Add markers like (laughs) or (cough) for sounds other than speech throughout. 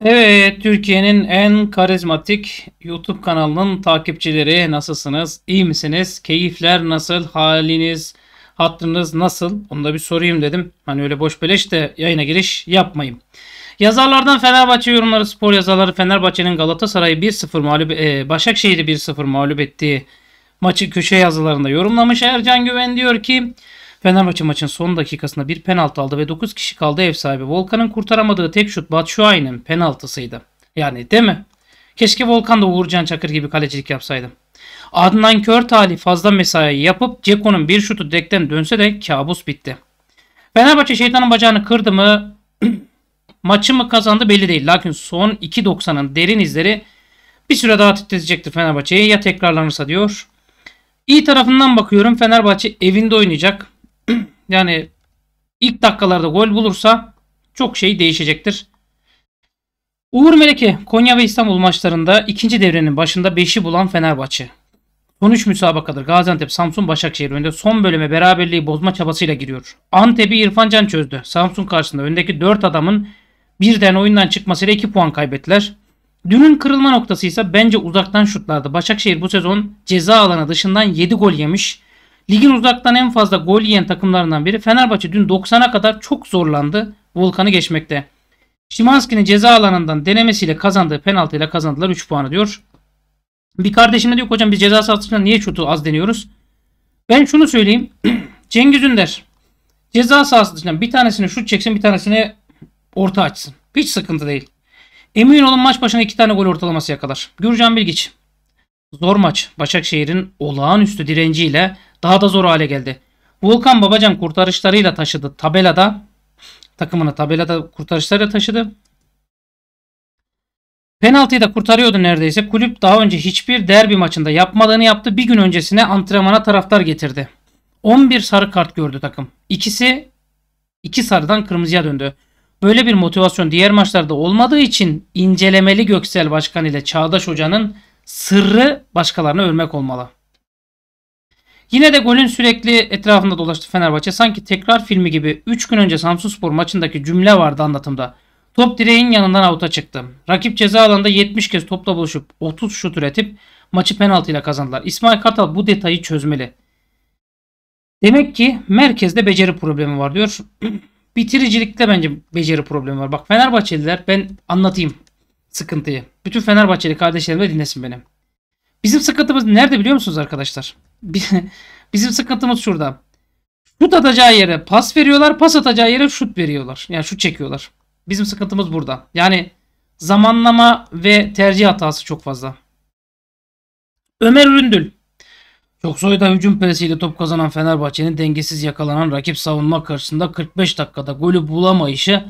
Evet, Türkiye'nin en karizmatik YouTube kanalının takipçileri nasılsınız? İyi misiniz? Keyifler nasıl? Haliniz, hattınız nasıl? Onu da bir sorayım dedim. Hani öyle boş beleş de yayına giriş yapmayayım. Yazarlardan Fenerbahçe yorumları spor yazarları Fenerbahçe'nin Galatasaray'ı 1-0 mağlup e, Başakşehir'i 1-0 mağlup ettiği maçı köşe yazılarında yorumlamış. Ercan Güven diyor ki Fenerbahçe maçın son dakikasında bir penaltı aldı ve 9 kişi kaldı ev sahibi. Volkan'ın kurtaramadığı tek şut Batshuayi'nin penaltısıydı. Yani değil mi? Keşke Volkan da Uğurcan Çakır gibi kalecilik yapsaydı. Adnan Kör talih fazla mesaiyi yapıp Ceko'nun bir şutu dekten dönse de kabus bitti. Fenerbahçe şeytanın bacağını kırdı mı (clears throat) maçı mı kazandı belli değil. Lakin son 2.90'ın derin izleri bir süre daha titretecektir Fenerbahçe'ye ya tekrarlanırsa diyor. İyi tarafından bakıyorum Fenerbahçe evinde oynayacak. (clears throat) yani ilk dakikalarda gol bulursa çok şey değişecektir. Uğur Meleke Konya ve İstanbul maçlarında ikinci devrenin başında 5'i bulan Fenerbahçe. Son 3 müsabakadır Gaziantep, Samsun, Başakşehir önünde son bölüme beraberliği bozma çabasıyla giriyor. Antep'i İrfan Can çözdü. Samsun karşısında öndeki 4 adamın birden oyundan çıkmasıyla 2 puan kaybettiler. Dünün kırılma noktası ise bence uzaktan şutlardı. Başakşehir bu sezon ceza alanı dışından 7 gol yemiş. Ligin uzaktan en fazla gol yiyen takımlarından biri Fenerbahçe dün 90'a kadar çok zorlandı Volkan'ı geçmekte. Şimanski'nin ceza alanından denemesiyle kazandığı penaltıyla kazandılar 3 puanı diyor. Bir kardeşim de diyor hocam biz ceza sahasında niye şutu az deniyoruz? Ben şunu söyleyeyim. (clears throat) Cengiz Ünder ceza sahası dışından bir tanesini şut çeksin bir tanesini orta açsın. Hiç sıkıntı değil. Emin olun maç başına 2 tane gol ortalaması yakalar. Gürcan Bilgiç. Zor maç Başakşehir'in olağanüstü direnciyle daha da zor hale geldi. Volkan Babacan kurtarışlarıyla taşıdı tabelada. Takımını tabelada kurtarışlarıyla taşıdı. Penaltıyı da kurtarıyordu neredeyse. Kulüp daha önce hiçbir derbi maçında yapmadığını yaptı. Bir gün öncesine antrenmana taraftar getirdi. 11 sarı kart gördü takım. İkisi 2 sarıdan kırmızıya döndü. Böyle bir motivasyon diğer maçlarda olmadığı için incelemeli Göksel Başkan ile Çağdaş Hoca'nın sırrı başkalarına örmek olmalı. Yine de golün sürekli etrafında dolaştı Fenerbahçe. Sanki tekrar filmi gibi 3 gün önce Spor maçındaki cümle vardı anlatımda. Top direğin yanından avuta çıktı. Rakip ceza alanında 70 kez topla buluşup 30 şut üretip maçı penaltıyla kazandılar. İsmail Kartal bu detayı çözmeli. Demek ki merkezde beceri problemi var diyor. (clears throat) Bitiricilikte bence beceri problemi var. Bak Fenerbahçeliler ben anlatayım sıkıntıyı. Bütün Fenerbahçeli kardeşlerim de dinlesin beni. Bizim sıkıntımız nerede biliyor musunuz arkadaşlar? (laughs) bizim sıkıntımız şurada. Şut atacağı yere pas veriyorlar, pas atacağı yere şut veriyorlar. Yani şut çekiyorlar. Bizim sıkıntımız burada. Yani zamanlama ve tercih hatası çok fazla. Ömer Üründül. Çok soyda hücum presiyle top kazanan Fenerbahçe'nin dengesiz yakalanan rakip savunma karşısında 45 dakikada golü bulamayışı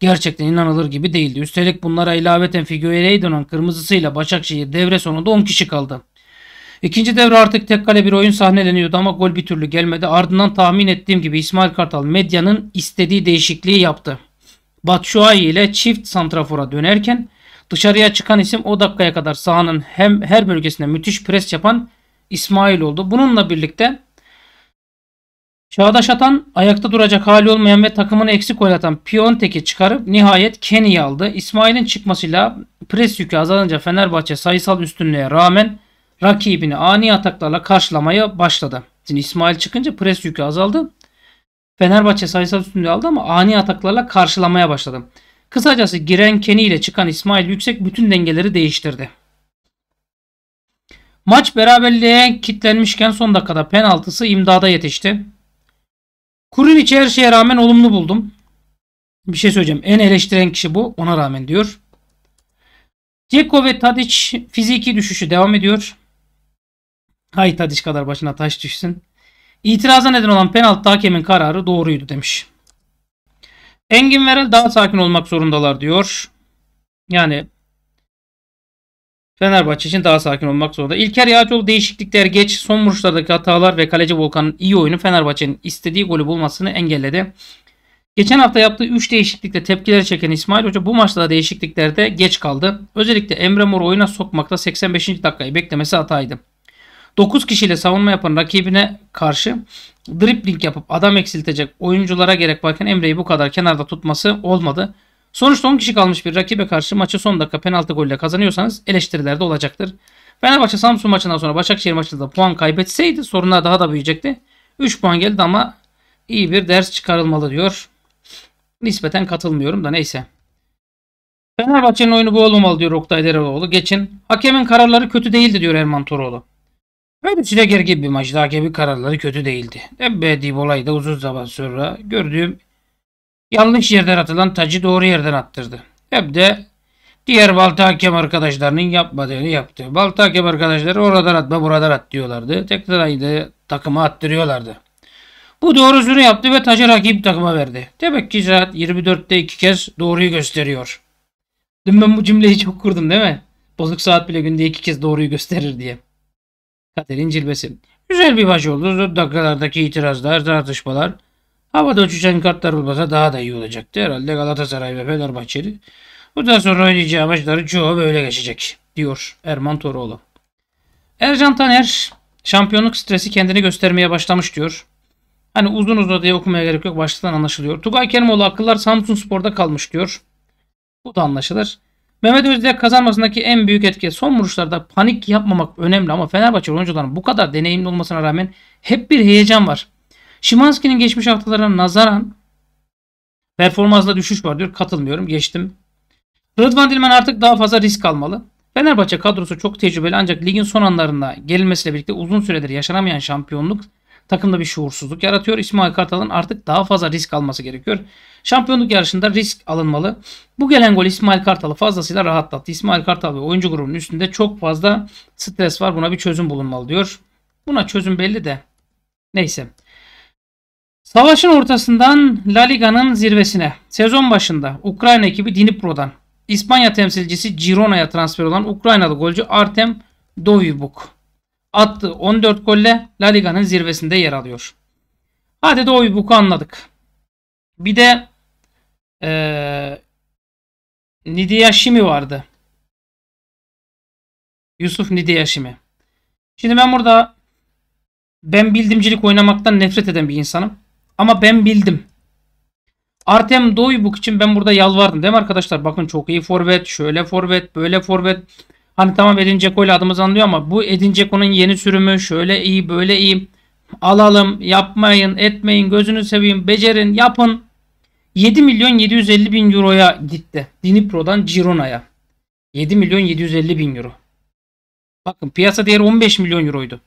gerçekten inanılır gibi değildi. Üstelik bunlara ilaveten figüreye dönen kırmızısıyla Başakşehir devre sonunda 10 kişi kaldı. İkinci devre artık tek kale bir oyun sahneleniyordu ama gol bir türlü gelmedi. Ardından tahmin ettiğim gibi İsmail Kartal medyanın istediği değişikliği yaptı. Batshuayi ile çift santrafora dönerken dışarıya çıkan isim o dakikaya kadar sahanın hem her bölgesinde müthiş pres yapan İsmail oldu. Bununla birlikte Çağdaş Atan ayakta duracak hali olmayan ve takımını eksik oynatan Piontek'i çıkarıp nihayet Kenny'i aldı. İsmail'in çıkmasıyla pres yükü azalınca Fenerbahçe sayısal üstünlüğe rağmen rakibini ani ataklarla karşılamaya başladı. Şimdi İsmail çıkınca pres yükü azaldı. Fenerbahçe sayısal üstünlüğü aldı ama ani ataklarla karşılamaya başladı. Kısacası giren Kenny ile çıkan İsmail Yüksek bütün dengeleri değiştirdi. Maç beraberliğe kitlenmişken son dakikada penaltısı imdada yetişti. Kurilic'i her şeye rağmen olumlu buldum. Bir şey söyleyeceğim. En eleştiren kişi bu. Ona rağmen diyor. Ceko ve Tadic fiziki düşüşü devam ediyor. Hay Tadiş kadar başına taş düşsün. İtiraza neden olan penaltı hakemin kararı doğruydu demiş. Engin Verel daha sakin olmak zorundalar diyor. Yani Fenerbahçe için daha sakin olmak zorunda. İlker Yağcıoğlu değişiklikler geç son vuruşlardaki hatalar ve kaleci Volkan'ın iyi oyunu Fenerbahçe'nin istediği golü bulmasını engelledi. Geçen hafta yaptığı 3 değişiklikle tepkiler çeken İsmail Hoca bu maçta da değişikliklerde geç kaldı. Özellikle Emre Mor oyuna sokmakta 85. dakikayı beklemesi hataydı. 9 kişiyle savunma yapan rakibine karşı dripling yapıp adam eksiltecek oyunculara gerek varken Emre'yi bu kadar kenarda tutması olmadı. Sonuçta 10 kişi kalmış bir rakibe karşı maçı son dakika penaltı golle kazanıyorsanız eleştiriler de olacaktır. Fenerbahçe Samsun maçından sonra Başakşehir maçında puan kaybetseydi sorunlar daha da büyüyecekti. 3 puan geldi ama iyi bir ders çıkarılmalı diyor. Nispeten katılmıyorum da neyse. Fenerbahçe'nin oyunu bu olmamalı diyor Oktay Dereloğlu. Geçin. Hakemin kararları kötü değildi diyor Erman Toroğlu. Öylesine gergin bir maç. Takibi kararları kötü değildi. En beğendiğim olay da uzun zaman sonra gördüğüm yanlış yerden atılan tacı doğru yerden attırdı. Hem de diğer balta hakem arkadaşlarının yapmadığını yaptı. Balta hakem arkadaşları oradan atma buradan at diyorlardı. Tekrar aynı takıma attırıyorlardı. Bu doğrusunu yaptı ve tacı rakip takıma verdi. Demek ki saat 24'te iki kez doğruyu gösteriyor. Dün ben bu cümleyi çok kurdum değil mi? Bozuk saat bile günde iki kez doğruyu gösterir diye. Kaderin cilvesi. Güzel bir baş oldu. Dakikalardaki itirazlar, tartışmalar. Havada uçuşan kartlar olmasa daha da iyi olacaktı. Herhalde Galatasaray ve Fenerbahçeli. Bundan sonra oynayacağı maçları çoğu böyle geçecek diyor Erman Toroğlu. Ercan Taner şampiyonluk stresi kendini göstermeye başlamış diyor. Hani uzun uzun diye okumaya gerek yok. Başlıktan anlaşılıyor. Tugay Kerimoğlu akıllar Samsun Spor'da kalmış diyor. Bu da anlaşılır. Mehmet Özdemir kazanmasındaki en büyük etki son vuruşlarda panik yapmamak önemli ama Fenerbahçe oyuncuların bu kadar deneyimli olmasına rağmen hep bir heyecan var. Şimanski'nin geçmiş haftalara nazaran performansla düşüş var diyor. Katılmıyorum. Geçtim. Rıdvan Dilmen artık daha fazla risk almalı. Fenerbahçe kadrosu çok tecrübeli ancak ligin son anlarında gelinmesiyle birlikte uzun süredir yaşanamayan şampiyonluk takımda bir şuursuzluk yaratıyor. İsmail Kartal'ın artık daha fazla risk alması gerekiyor. Şampiyonluk yarışında risk alınmalı. Bu gelen gol İsmail Kartal'ı fazlasıyla rahatlattı. İsmail Kartal ve oyuncu grubunun üstünde çok fazla stres var. Buna bir çözüm bulunmalı diyor. Buna çözüm belli de. Neyse. Savaşın ortasından La Liga'nın zirvesine. Sezon başında Ukrayna ekibi Diniprodan İspanya temsilcisi Girona'ya transfer olan Ukraynalı golcü Artem Dovibuk attığı 14 golle La Liga'nın zirvesinde yer alıyor. Hadi de oy buku anladık. Bir de ee, Nidia Şimi vardı. Yusuf Nidia Şimi. Şimdi ben burada ben bildimcilik oynamaktan nefret eden bir insanım. Ama ben bildim. Artem Doğubuk için ben burada yalvardım değil mi arkadaşlar? Bakın çok iyi forvet, şöyle forvet, böyle forvet. Hani tamam Edin Dzeko ile adımız anlıyor ama bu Edin Dzeko'nun yeni sürümü şöyle iyi böyle iyi. Alalım, yapmayın, etmeyin, gözünü seveyim, becerin, yapın. 7 milyon 750 bin euroya gitti. Dinipro'dan Girona'ya. 7 milyon 750 bin euro. Bakın piyasa değeri 15 milyon euroydu.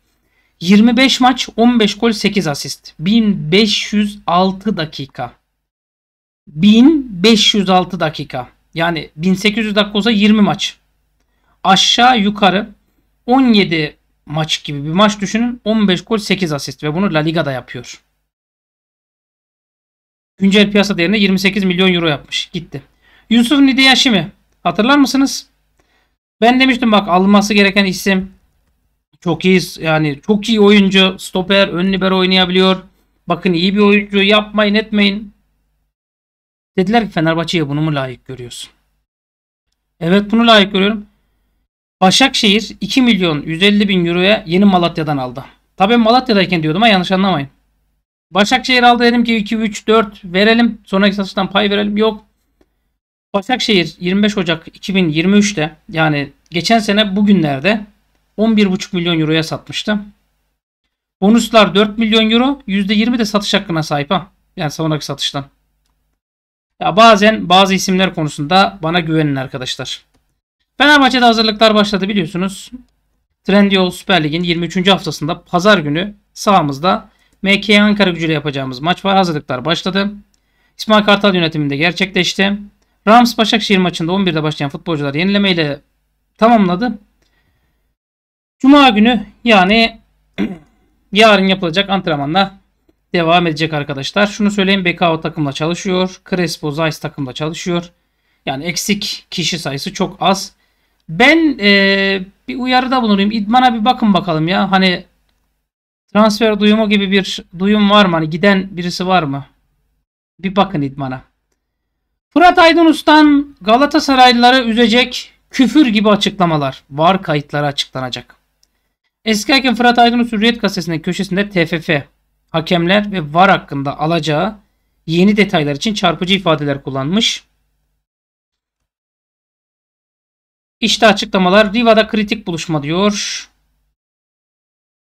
25 maç 15 gol 8 asist. 1506 dakika. 1506 dakika. Yani 1800 dakika olsa 20 maç aşağı yukarı 17 maç gibi bir maç düşünün. 15 gol 8 asist ve bunu La Liga'da yapıyor. Güncel piyasa değerine 28 milyon euro yapmış. Gitti. Yusuf Nidiyashimi hatırlar mısınız? Ben demiştim bak alınması gereken isim. Çok iyi yani çok iyi oyuncu. Stoper, ön libero oynayabiliyor. Bakın iyi bir oyuncu yapmayın etmeyin. Dediler ki Fenerbahçe'ye bunu mu layık görüyorsun? Evet bunu layık görüyorum. Başakşehir 2 milyon 150 bin euroya yeni Malatya'dan aldı. Tabi Malatya'dayken diyordum ha yanlış anlamayın. Başakşehir aldı dedim ki 2, 3, 4 verelim. Sonraki satıştan pay verelim. Yok. Başakşehir 25 Ocak 2023'te yani geçen sene bugünlerde 11,5 milyon euroya satmıştı. Bonuslar 4 milyon euro. %20 de satış hakkına sahip ha. Yani sonraki satıştan. Ya bazen bazı isimler konusunda bana güvenin arkadaşlar. Fenerbahçe'de hazırlıklar başladı biliyorsunuz. Trendyol Süper Lig'in 23. haftasında pazar günü sahamızda MK Ankara gücüyle yapacağımız maç var. Hazırlıklar başladı. İsmail Kartal yönetiminde gerçekleşti. Rams Başakşehir maçında 11'de başlayan futbolcular yenilemeyle tamamladı. Cuma günü yani (clears throat) yarın yapılacak antrenmanla devam edecek arkadaşlar. Şunu söyleyeyim BKO takımla çalışıyor. Crespo Zeiss takımla çalışıyor. Yani eksik kişi sayısı çok az. Ben e, bir uyarıda bulunayım. İdmana bir bakın bakalım ya. Hani transfer duyumu gibi bir duyum var mı? Hani giden birisi var mı? Bir bakın idmana. Fırat Aydın Ustan Galatasaraylıları üzecek küfür gibi açıklamalar. Var kayıtları açıklanacak. Eski hakem Fırat Aydın Hürriyet gazetesinin köşesinde TFF, hakemler ve VAR hakkında alacağı yeni detaylar için çarpıcı ifadeler kullanmış. İşte açıklamalar. Riva'da kritik buluşma diyor.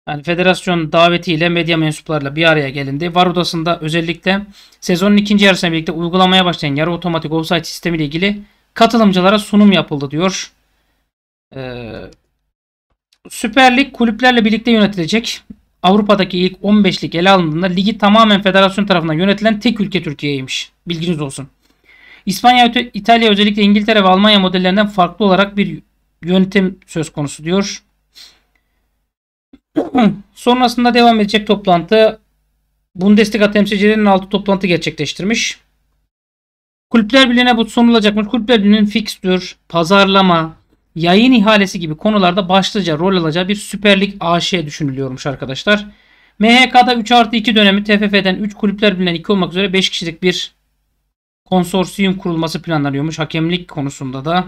Yani federasyon davetiyle medya mensuplarıyla bir araya gelindi. VAR odasında özellikle sezonun ikinci yarısına birlikte uygulamaya başlayan yarı otomatik offside sistemi ile ilgili katılımcılara sunum yapıldı diyor. Ee, Süper Lig kulüplerle birlikte yönetilecek. Avrupa'daki ilk 15 lig ele alındığında ligi tamamen federasyon tarafından yönetilen tek ülke Türkiye'ymiş. Bilginiz olsun. İspanya, İtalya özellikle İngiltere ve Almanya modellerinden farklı olarak bir yöntem söz konusu diyor. (clears throat) Sonrasında devam edecek toplantı Bundesliga temsilcilerinin altı toplantı gerçekleştirmiş. Kulüpler Birliği'ne bu sunulacakmış. Kulüpler Birliği'nin fikstür, pazarlama, yayın ihalesi gibi konularda başlıca rol alacağı bir Süper Lig AŞ düşünülüyormuş arkadaşlar. MHK'da 3 artı 2 dönemi TFF'den 3 kulüpler Birliği'nden 2 olmak üzere 5 kişilik bir konsorsiyum kurulması planlanıyormuş. Hakemlik konusunda da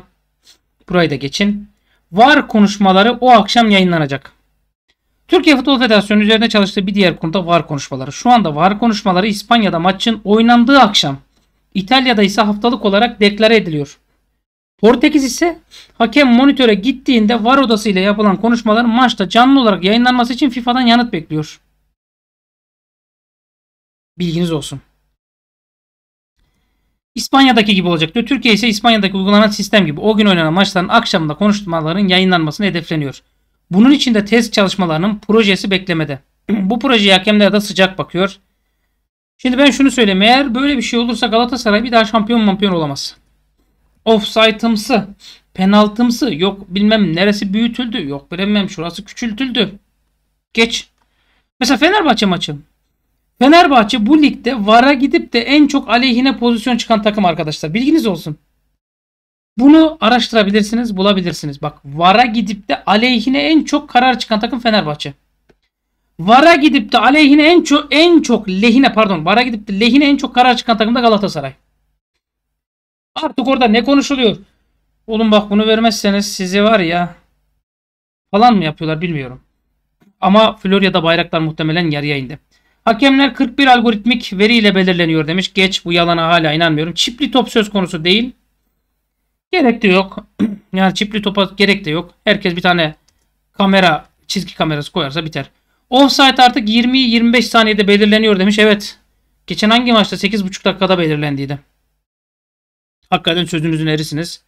burayı da geçin. VAR konuşmaları o akşam yayınlanacak. Türkiye Futbol Federasyonu üzerinde çalıştığı bir diğer konuda VAR konuşmaları. Şu anda VAR konuşmaları İspanya'da maçın oynandığı akşam, İtalya'da ise haftalık olarak deklare ediliyor. Portekiz ise hakem monitöre gittiğinde VAR odası ile yapılan konuşmaların maçta canlı olarak yayınlanması için FIFA'dan yanıt bekliyor. Bilginiz olsun. İspanya'daki gibi olacaktı. Türkiye ise İspanya'daki uygulanan sistem gibi o gün oynanan maçların akşamında konuşmaların yayınlanmasını hedefleniyor. Bunun için de test çalışmalarının projesi beklemede. (clears throat) Bu projeye hakemler de sıcak bakıyor. Şimdi ben şunu söyleyeyim. Eğer böyle bir şey olursa Galatasaray bir daha şampiyon mampiyon olamaz. Offside'ımsı, penaltımsı, yok bilmem neresi büyütüldü, yok bilemem, şurası küçültüldü. Geç. Mesela Fenerbahçe maçı. Fenerbahçe bu ligde VAR'a gidip de en çok aleyhine pozisyon çıkan takım arkadaşlar. Bilginiz olsun. Bunu araştırabilirsiniz, bulabilirsiniz. Bak VAR'a gidip de aleyhine en çok karar çıkan takım Fenerbahçe. VAR'a gidip de aleyhine en çok en çok lehine pardon VAR'a gidip de lehine en çok karar çıkan takım da Galatasaray. Artık orada ne konuşuluyor? Oğlum bak bunu vermezseniz sizi var ya falan mı yapıyorlar bilmiyorum. Ama Florya'da bayraklar muhtemelen yarıya indi. Hakemler 41 algoritmik veriyle belirleniyor demiş. Geç bu yalana hala inanmıyorum. Çipli top söz konusu değil. Gerek de yok. (clears throat) yani çipli topa gerek de yok. Herkes bir tane kamera çizgi kamerası koyarsa biter. Offside artık 20-25 saniyede belirleniyor demiş. Evet. Geçen hangi maçta 8,5 dakikada belirlendiydi. Hakikaten sözünüzün erisiniz.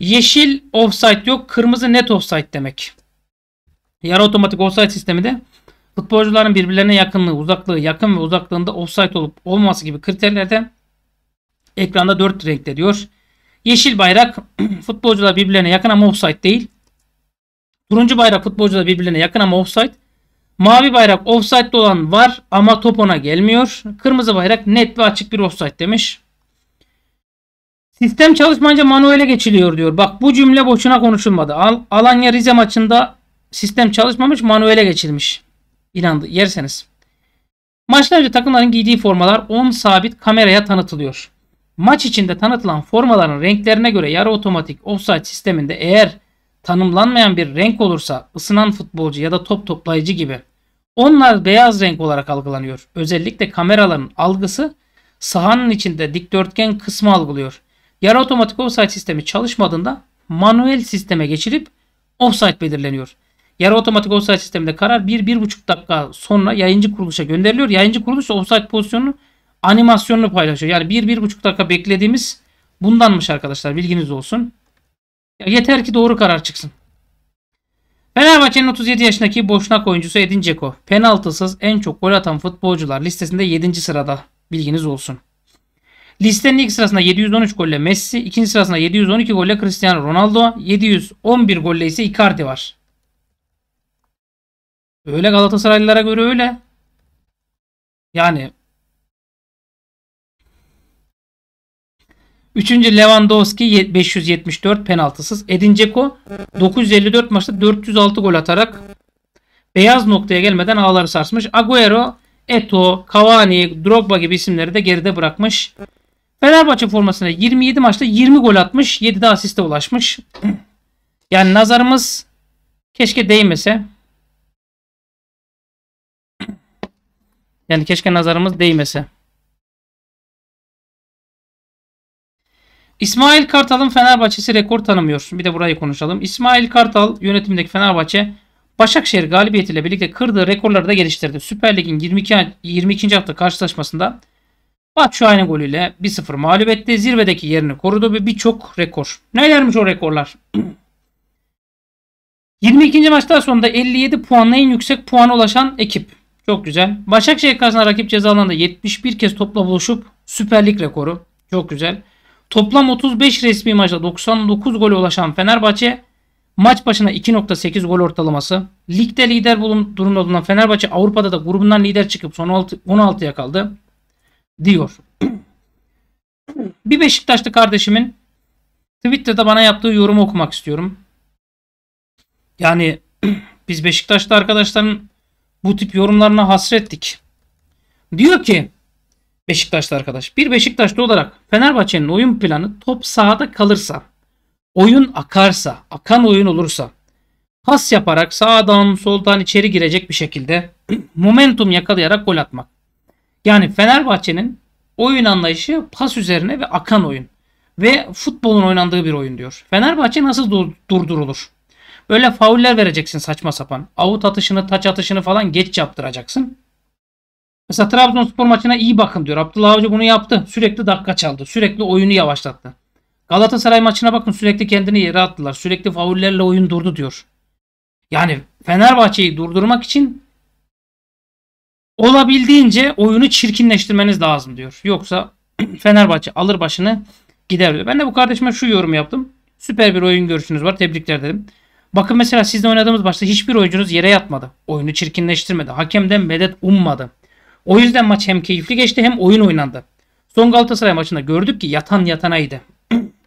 Yeşil offside yok. Kırmızı net offside demek. Yarı otomatik offside sistemi de futbolcuların birbirlerine yakınlığı, uzaklığı, yakın ve uzaklığında offside olup olmaması gibi kriterlerde ekranda 4 renkte diyor. Yeşil bayrak (clears throat) futbolcular birbirlerine yakın ama offside değil. Turuncu bayrak futbolcular birbirlerine yakın ama offside. Mavi bayrak offside olan var ama top ona gelmiyor. Kırmızı bayrak net ve açık bir offside demiş. Sistem çalışmanca manuele geçiliyor diyor. Bak bu cümle boşuna konuşulmadı. Al Alanya Rize maçında sistem çalışmamış manuele geçilmiş ilan yerseniz. Maçtan önce takımların giydiği formalar 10 sabit kameraya tanıtılıyor. Maç içinde tanıtılan formaların renklerine göre yarı otomatik offside sisteminde eğer tanımlanmayan bir renk olursa ısınan futbolcu ya da top toplayıcı gibi onlar beyaz renk olarak algılanıyor. Özellikle kameraların algısı sahanın içinde dikdörtgen kısmı algılıyor. Yarı otomatik offside sistemi çalışmadığında manuel sisteme geçilip offside belirleniyor. Yarı otomatik offside sisteminde karar 1-1,5 dakika sonra yayıncı kuruluşa gönderiliyor. Yayıncı kuruluş offside pozisyonunu animasyonunu paylaşıyor. Yani 1-1,5 dakika beklediğimiz bundanmış arkadaşlar bilginiz olsun. Yeter ki doğru karar çıksın. Fenerbahçe'nin 37 yaşındaki boşnak oyuncusu Edin Dzeko penaltısız en çok gol atan futbolcular listesinde 7. sırada bilginiz olsun. Listenin ilk sırasında 713 golle Messi, ikinci sırasında 712 golle Cristiano Ronaldo, 711 golle ise Icardi var. Öyle Galatasaraylılara göre öyle. Yani Üçüncü Lewandowski 574 penaltısız. Edin Dzeko 954 maçta 406 gol atarak beyaz noktaya gelmeden ağları sarsmış. Agüero, Eto, Cavani, Drogba gibi isimleri de geride bırakmış. Fenerbahçe formasına 27 maçta 20 gol atmış. 7 de asiste ulaşmış. (clears throat) Yani nazarımız keşke değmese. Yani keşke nazarımız değmese. İsmail Kartal'ın Fenerbahçe'si rekor tanımıyor. Bir de burayı konuşalım. İsmail Kartal yönetimindeki Fenerbahçe Başakşehir galibiyetiyle birlikte kırdığı rekorları da geliştirdi. Süper Lig'in 22, 22. hafta karşılaşmasında Batshuayi'nin golüyle 1-0 mağlup etti. Zirvedeki yerini korudu ve birçok rekor. Nelermiş o rekorlar? 22. maçta sonunda 57 puanla en yüksek puana ulaşan ekip. Çok güzel. Başakşehir karşısında rakip ceza alanında 71 kez topla buluşup Süper Lig rekoru. Çok güzel. Toplam 35 resmi maçta 99 gole ulaşan Fenerbahçe maç başına 2.8 gol ortalaması. Ligde lider bulun durumda olan Fenerbahçe Avrupa'da da grubundan lider çıkıp son 16'ya kaldı diyor. (clears throat) Bir Beşiktaşlı kardeşimin Twitter'da bana yaptığı yorumu okumak istiyorum. Yani (clears throat) biz Beşiktaşlı arkadaşların bu tip yorumlarına hasrettik. Diyor ki Beşiktaşlı arkadaş. Bir Beşiktaşlı olarak Fenerbahçe'nin oyun planı top sahada kalırsa, oyun akarsa, akan oyun olursa, pas yaparak sağdan soldan içeri girecek bir şekilde (clears throat) momentum yakalayarak gol atmak. Yani Fenerbahçe'nin oyun anlayışı pas üzerine ve akan oyun ve futbolun oynandığı bir oyun diyor. Fenerbahçe nasıl durdurulur? Böyle fauller vereceksin saçma sapan. Avut atışını, taç atışını falan geç yaptıracaksın. Mesela Trabzonspor maçına iyi bakın diyor. Abdullah Avcı bunu yaptı. Sürekli dakika çaldı. Sürekli oyunu yavaşlattı. Galatasaray maçına bakın sürekli kendini yere attılar. Sürekli faullerle oyun durdu diyor. Yani Fenerbahçe'yi durdurmak için olabildiğince oyunu çirkinleştirmeniz lazım diyor. Yoksa (clears throat) Fenerbahçe alır başını gider diyor. Ben de bu kardeşime şu yorum yaptım. Süper bir oyun görüşünüz var. Tebrikler dedim. Bakın mesela sizle oynadığımız maçta hiçbir oyuncunuz yere yatmadı. Oyunu çirkinleştirmedi. Hakemden medet ummadı. O yüzden maç hem keyifli geçti hem oyun oynandı. Son Galatasaray maçında gördük ki yatan yatanaydı.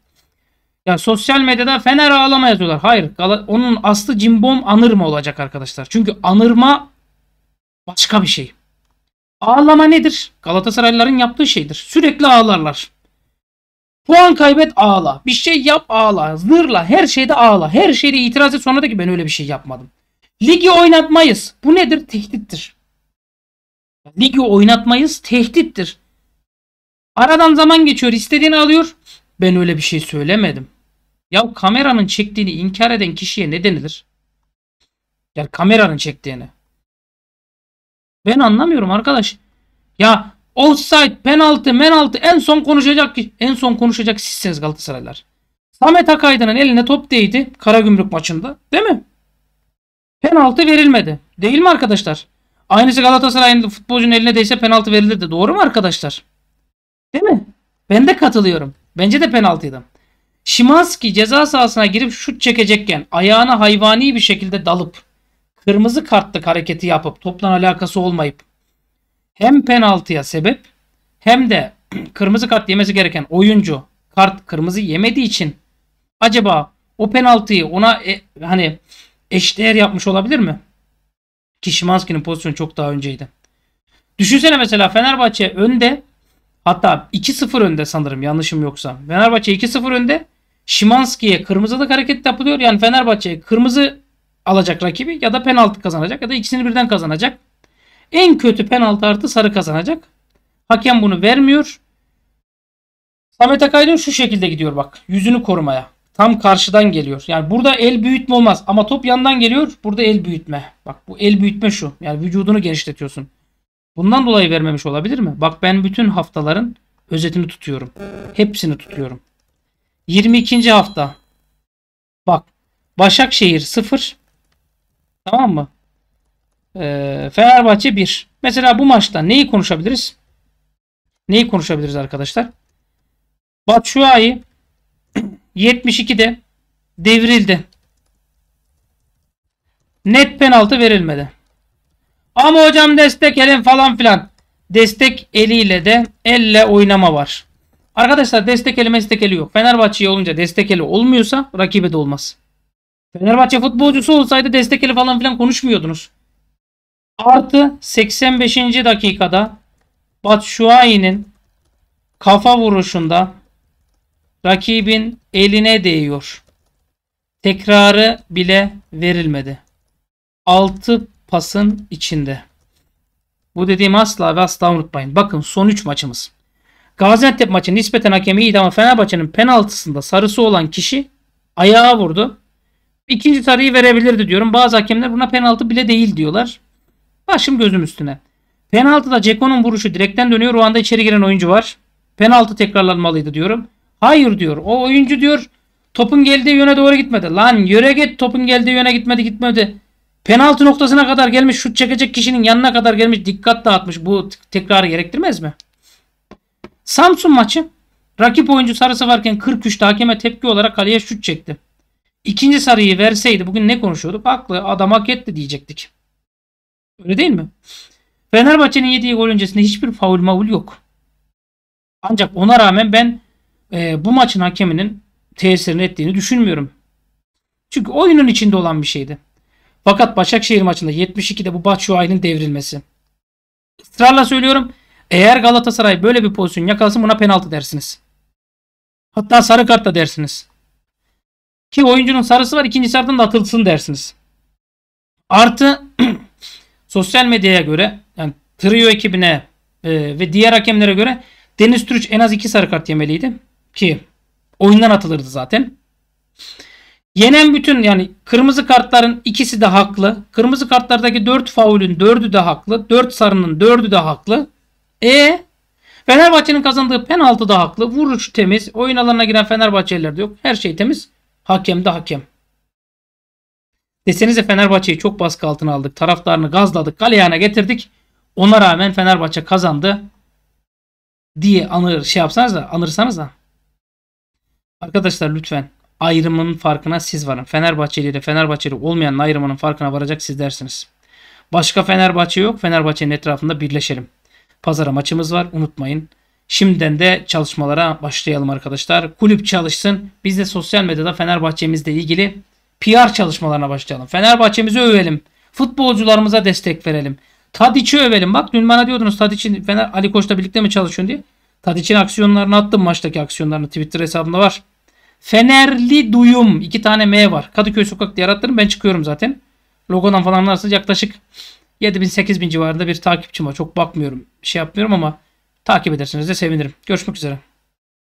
(clears throat) ya sosyal medyada Fener ağlama yazıyorlar. Hayır onun aslı cimbom anırma olacak arkadaşlar. Çünkü anırma başka bir şey. Ağlama nedir? Galatasaraylıların yaptığı şeydir. Sürekli ağlarlar. Puan kaybet ağla. Bir şey yap ağla. Zırla. Her şeyde ağla. Her şeyde itiraz et sonra da ki ben öyle bir şey yapmadım. Ligi oynatmayız. Bu nedir? Tehdittir. Ligi oynatmayız. Tehdittir. Aradan zaman geçiyor. istediğini alıyor. Ben öyle bir şey söylemedim. Ya kameranın çektiğini inkar eden kişiye ne denilir? Ya kameranın çektiğini. Ben anlamıyorum arkadaş. Ya Offside, penaltı, menaltı en son konuşacak en son konuşacak sizsiniz Galatasaraylar. Samet Akaydın'ın eline top değdi Karagümrük maçında. Değil mi? Penaltı verilmedi. Değil mi arkadaşlar? Aynısı Galatasaray'ın futbolcunun eline değse penaltı verilirdi. Doğru mu arkadaşlar? Değil mi? Ben de katılıyorum. Bence de penaltıydı. Şimanski ceza sahasına girip şut çekecekken ayağına hayvani bir şekilde dalıp kırmızı kartlık hareketi yapıp toplan alakası olmayıp hem penaltıya sebep hem de (clears throat) kırmızı kart yemesi gereken oyuncu kart kırmızı yemediği için acaba o penaltıyı ona e, hani eşdeğer yapmış olabilir mi? Ki pozisyonu çok daha önceydi. Düşünsene mesela Fenerbahçe önde hatta 2-0 önde sanırım yanlışım yoksa. Fenerbahçe 2-0 önde Şimanski'ye kırmızılık hareket yapılıyor. Yani Fenerbahçe kırmızı alacak rakibi ya da penaltı kazanacak ya da ikisini birden kazanacak. En kötü penaltı artı sarı kazanacak. Hakem bunu vermiyor. Samet Akaydın şu şekilde gidiyor bak. Yüzünü korumaya. Tam karşıdan geliyor. Yani burada el büyütme olmaz. Ama top yandan geliyor. Burada el büyütme. Bak bu el büyütme şu. Yani vücudunu genişletiyorsun. Bundan dolayı vermemiş olabilir mi? Bak ben bütün haftaların özetini tutuyorum. Hepsini tutuyorum. 22. hafta. Bak Başakşehir 0. Tamam mı? Ee, Fenerbahçe 1. Mesela bu maçta neyi konuşabiliriz? Neyi konuşabiliriz arkadaşlar? Batshuayi 72'de (clears throat) devrildi. Net penaltı verilmedi. Ama hocam destek elin falan filan. Destek eliyle de elle oynama var. Arkadaşlar destek eli destek eli yok. Fenerbahçe olunca destek eli olmuyorsa rakibe de olmaz. Fenerbahçe futbolcusu olsaydı destek eli falan filan konuşmuyordunuz. Artı 85. dakikada Batshuayi'nin kafa vuruşunda rakibin eline değiyor. Tekrarı bile verilmedi. 6 pasın içinde. Bu dediğim asla ve asla unutmayın. Bakın son 3 maçımız. Gaziantep maçı nispeten hakemi iyiydi ama Fenerbahçe'nin penaltısında sarısı olan kişi ayağa vurdu. İkinci sarıyı verebilirdi diyorum. Bazı hakemler buna penaltı bile değil diyorlar. Başım gözüm üstüne. Penaltıda Ceko'nun vuruşu direkten dönüyor. O anda içeri giren oyuncu var. Penaltı tekrarlanmalıydı diyorum. Hayır diyor. O oyuncu diyor topun geldiği yöne doğru gitmedi. Lan yöre git topun geldiği yöne gitmedi gitmedi. Penaltı noktasına kadar gelmiş şut çekecek kişinin yanına kadar gelmiş dikkat dağıtmış. Bu tekrarı gerektirmez mi? Samsun maçı rakip oyuncu sarısı varken 43'te hakeme tepki olarak kaleye şut çekti. İkinci sarıyı verseydi bugün ne konuşuyorduk? Haklı adam hak etti diyecektik. Öyle değil mi? Fenerbahçe'nin yediği gol öncesinde hiçbir faul mavul yok. Ancak ona rağmen ben e, bu maçın hakeminin tesirini ettiğini düşünmüyorum. Çünkü oyunun içinde olan bir şeydi. Fakat Başakşehir maçında 72'de bu Batshuayi'nin devrilmesi. Israrla söylüyorum. Eğer Galatasaray böyle bir pozisyon yakalasın buna penaltı dersiniz. Hatta sarı kart da dersiniz. Ki oyuncunun sarısı var ikinci sarıdan da atılsın dersiniz. Artı (clears throat) Sosyal medyaya göre yani Trio ekibine e, ve diğer hakemlere göre Deniz Türüç en az 2 sarı kart yemeliydi. Ki oyundan atılırdı zaten. Yenen bütün yani kırmızı kartların ikisi de haklı. Kırmızı kartlardaki 4 faulün 4'ü de haklı. 4 sarının 4'ü de haklı. E Fenerbahçe'nin kazandığı penaltı da haklı. Vuruş temiz. Oyun alanına giren Fenerbahçeliler de yok. Her şey temiz. Hakem de hakem. Desenize Fenerbahçe'yi çok baskı altına aldık. Taraftarını gazladık. Galeyana getirdik. Ona rağmen Fenerbahçe kazandı diye anır şey yapsanız da anırsanız da. Arkadaşlar lütfen ayrımın farkına siz varın. Fenerbahçeli ile Fenerbahçeli olmayanın ayrımının farkına varacak siz dersiniz. Başka Fenerbahçe yok. Fenerbahçe'nin etrafında birleşelim. Pazara maçımız var unutmayın. Şimdiden de çalışmalara başlayalım arkadaşlar. Kulüp çalışsın. Biz de sosyal medyada Fenerbahçe'mizle ilgili PR çalışmalarına başlayalım. Fenerbahçemizi övelim. Futbolcularımıza destek verelim. Tadiç'i övelim. Bak dün bana diyordunuz Tadiç'in Fener Ali Koç'la birlikte mi çalışıyorsun diye. Tadiç'in aksiyonlarını attım maçtaki aksiyonlarını Twitter hesabımda var. Fenerli duyum. iki tane M var. Kadıköy sokakta yarattırım. Ben çıkıyorum zaten. Logodan falan nasıl yaklaşık 7000-8000 civarında bir takipçim var. Çok bakmıyorum. şey yapmıyorum ama takip edersiniz de sevinirim. Görüşmek üzere.